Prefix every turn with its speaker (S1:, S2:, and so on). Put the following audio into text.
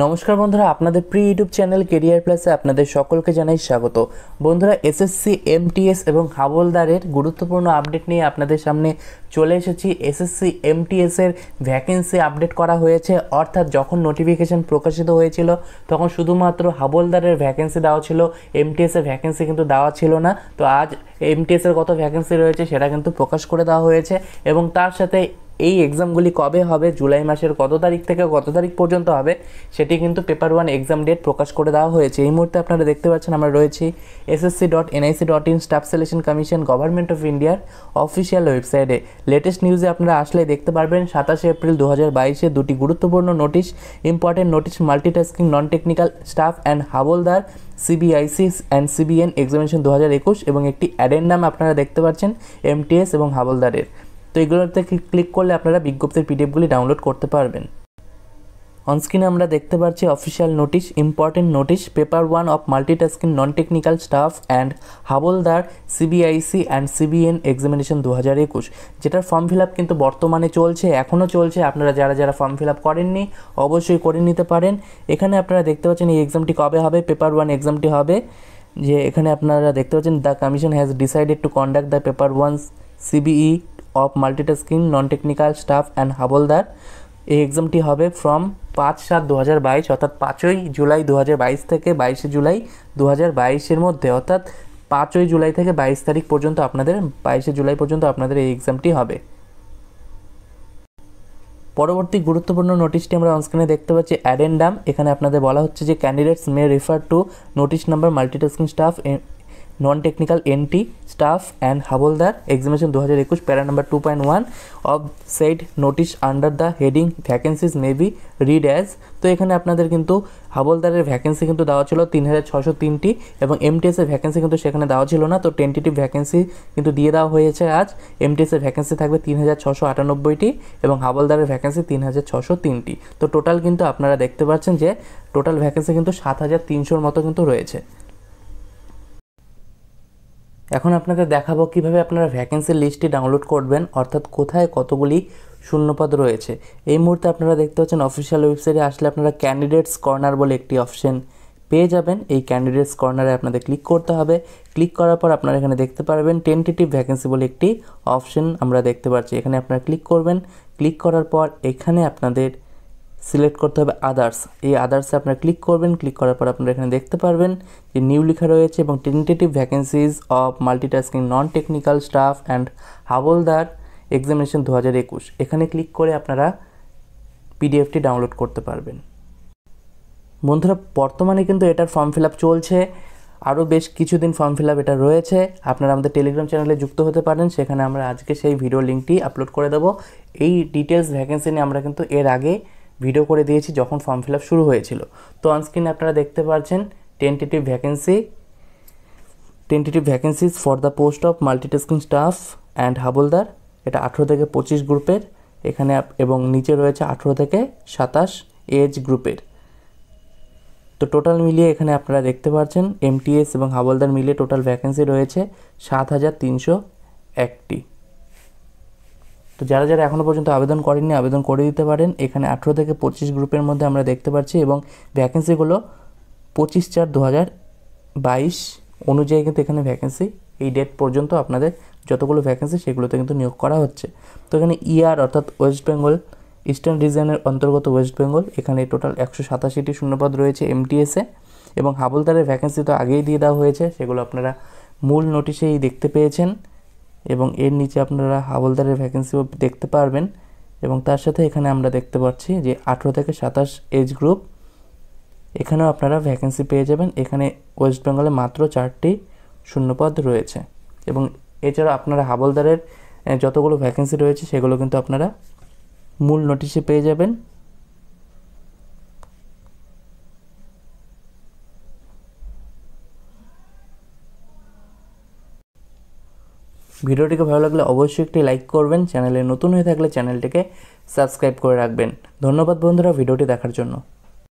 S1: নমস্কার বন্ধুরা আপনাদের প্রি ইউটিউব চ্যানেল কেরিয়ার প্লাসে আপনাদের সকলকে জানাই স্বাগত বন্ধুরা এসএসসি এমটিএস এবং হাবলদারের গুরুত্বপূর্ণ আপডেট নিয়ে আপনাদের সামনে চলে এসেছি এসএসসি এমটিএসের ভ্যাকেন্সি আপডেট করা হয়েছে অর্থাৎ যখন নোটিফিকেশন প্রকাশিত হয়েছিল তখন শুধুমাত্র হাবলদারের ভ্যাকেন্সি দেওয়া ছিল এমটিএসের ভ্যাকেন্সি কিন্তু দেওয়া ছিল না তো আজ এমটিএসের কত ভ্যাকেন্সি রয়েছে সেটা কিন্তু প্রকাশ করে দেওয়া হয়েছে এবং তার সাথে এই এক্সামগুলি কবে হবে জুলাই মাসের কত তারিখ থেকে কত তারিখ পর্যন্ত হবে সেটি কিন্তু পেপার ওয়ান এক্সাম ডেট প্রকাশ করে দেওয়া হয়েছে এই মুহূর্তে আপনারা দেখতে পাচ্ছেন আমরা রয়েছি SSC dot NIC dot in staff selection commission government of ইন্ডিয়ার অফিসিয়াল ওয়েবসাইটে লেটেস্ট নিউজে আপনারা আসলে দেখতে পারবেন সাতাশে এপ্রিল দু হাজার বাইশে দুটি গুরুত্বপূর্ণ notice important notice multitasking non technical staff and havaldar CBIC and CBN examination দু হাজার একুশ এবং একটি অ্যাডেন্ডাম আপনারা দেখতে পাচ্ছেন এমটিএস এবং হাবলদারের তো এগুলোতে ক্লিক করলে আপনারা বিজ্ঞপ্তির পিডিএফগুলি ডাউনলোড করতে পারবেন অনস্ক্রিনে আমরা দেখতে পাচ্ছি official notice important notice paper one of multitasking non technical staff and havaldar CBIC and CBN examination দু হাজার একুশ যেটার ফর্ম ফিল আপ কিন্তু বর্তমানে চলছে এখনও চলছে আপনারা যারা যারা ফর্ম ফিল আপ করেননি অবশ্যই করে নিতে পারেন এখানে আপনারা দেখতে পাচ্ছেন এই এক্সামটি কবে হবে পেপার ওয়ান এক্সামটি হবে যে এখানে আপনারা দেখতে পাচ্ছেন the commission has decided to conduct the paper one CBE of multitasking non technical staff and havaldar এই এক্সামটি হবে ফ্রম পাঁচ সাত দু হাজার বাইশ অর্থাৎ পাঁচই জুলাই দু হাজার বাইশ থেকে বাইশে জুলাই দু হাজার বাইশের মধ্যে অর্থাৎ পাঁচই জুলাই থেকে বাইশ তারিখ পর্যন্ত আপনাদের বাইশে জুলাই পর্যন্ত আপনাদের এই এক্সামটি হবে পরবর্তী গুরুত্বপূর্ণ নোটিশটি আমরা অনস্ক্রিনে দেখতে পাচ্ছি অ্যাডেন্ডাম এখানে আপনাদের বলা হচ্ছে যে candidates may refer to notice number multitasking staff non technical NT staff and havaldar examination দু হাজার একুশ para number two point one of said notice under the heading vacancies may be read as তো এখানে আপনাদের কিন্তু হাবলদারের ভ্যাকেন্সি কিন্তু দেওয়া ছিল তিন হাজার ছশো তিনটি এবং এমটিএসের ভ্যাকেন্সি কিন্তু সেখানে দেওয়া ছিল না তো টেন্টিটিভ ভ্যাকেন্সি কিন্তু দিয়ে দেওয়া হয়েছে আজ এমটিএসের ভ্যাকেন্সি থাকবে তিন হাজার ছশো আটানব্বইটি এবং হাবলদারের ভ্যাকেন্সি তিন হাজার ছশো তিনটি তো টোটাল কিন্তু আপনারা দেখতে পাচ্ছেন যে টোটাল ভ্যাকেন্সি কিন্তু সাত হাজার তিনশোর মতো কিন্তু রয়েছে এখন আপনাদের দেখাবো কিভাবে আপনারা ভ্যাকেন্সি লিস্টটি ডাউনলোড করবেন অর্থাৎ কোথায় কতগুলি শূন্যপদ রয়েছে এই মুহূর্তে আপনারা দেখতে পাচ্ছেন অফিসিয়াল ওয়েবসাইটে আসলে আপনারা ক্যান্ডিডেটস কর্নার বলে একটি অপশন পেয়ে যাবেন এই ক্যান্ডিডেটস কর্নারে আপনাদের ক্লিক করতে হবে ক্লিক করার পর আপনারা এখানে দেখতে পারবেন টেন্টেটিভ ভ্যাকেন্সি বলে একটি অপশন আমরা দেখতে পাচ্ছি এখানে আপনারা ক্লিক করবেন ক্লিক করার পর এখানে আপনাদের সিলেক্ট করতে হবে আদার্স এই আদার্সে আপনারা ক্লিক করবেন ক্লিক করার পর আপনারা এখানে দেখতে পারবেন যে নিউ লেখা রয়েছে এবং tentative vacancies of multitasking non technical staff and havaldar examination দু হাজার একুশ এখানে ক্লিক করে আপনারা পিডিএফটি ডাউনলোড করতে পারবেন বন্ধুরা বর্তমানে কিন্তু এটার ফর্ম ফিল চলছে আরও বেশ কিছুদিন ফর্ম ফিল আপ এটা রয়েছে আপনারা আমাদের টেলিগ্রাম চ্যানেলে যুক্ত হতে পারেন সেখানে আমরা আজকে সেই ভিডিও লিঙ্কটি আপলোড করে দেবো এই ডিটেলস ভ্যাকেন্সি নিয়ে আমরা কিন্তু এর আগে ভিডিও করে দিয়েছি যখন ফর্ম ফিল শুরু হয়েছিল তো অনস্ক্রিনে আপনারা দেখতে পাচ্ছেন tentative vacancy tentative vacancies for the post of multitasking staff and havaldar এটা আঠেরো থেকে পঁচিশ গ্রুপের এখানে এবং নিচে রয়েছে আঠেরো থেকে সাতাশ এজ গ্রুপের তো টোটাল মিলিয়ে এখানে আপনারা দেখতে পাচ্ছেন এমটিএস এবং হাবলদার মিলিয়ে টোটাল ভ্যাকেন্সি রয়েছে সাত হাজার তিনশো একটি তো যারা যারা এখনও পর্যন্ত আবেদন করেননি আবেদন করে দিতে পারেন এখানে আঠেরো থেকে পঁচিশ গ্রুপের মধ্যে আমরা দেখতে পাচ্ছি এবং ভ্যাকেন্সিগুলো পঁচিশ চার দু হাজার বাইশ অনুযায়ী কিন্তু এখানে ভ্যাকেন্সি এই ডেট পর্যন্ত আপনাদের যতগুলো ভ্যাকেন্সি সেগুলোতে কিন্তু নিয়োগ করা হচ্ছে তো এখানে ইয়ার e অর্থাৎ ওয়েস্ট বেঙ্গল ইস্টার্ন রিজিয়নের অন্তর্গত ওয়েস্ট বেঙ্গল এখানে টোটাল একশো সাতাশিটি শূন্যপদ রয়েছে এমটিএসে এবং হাবলদারের ভ্যাকেন্সি তো আগেই দিয়ে দেওয়া হয়েছে সেগুলো আপনারা মূল নোটিশেই দেখতে পেয়েছেন এবং এর নিচে আপনারা হাবলদারের ভ্যাকেন্সিও দেখতে পারবেন এবং তার সাথে এখানে আমরা দেখতে পাচ্ছি যে আঠেরো থেকে সাতাশ এজ গ্রুপ এখানেও আপনারা ভ্যাকেন্সি পেয়ে যাবেন এখানে ওয়েস্ট বেঙ্গলে মাত্র চারটি শূন্যপদ রয়েছে এবং এছাড়া আপনারা হাবলদারের যতগুলো ভ্যাকেন্সি রয়েছে সেগুলো কিন্তু আপনারা মূল নোটিশে পেয়ে যাবেন ভিডিওটিকে ভালো লাগলে অবশ্যই একটি লাইক করবেন চ্যানেলে নতুন হয়ে থাকলে চ্যানেলটিকে সাবস্ক্রাইব করে রাখবেন ধন্যবাদ বন্ধুরা ভিডিওটি দেখার জন্য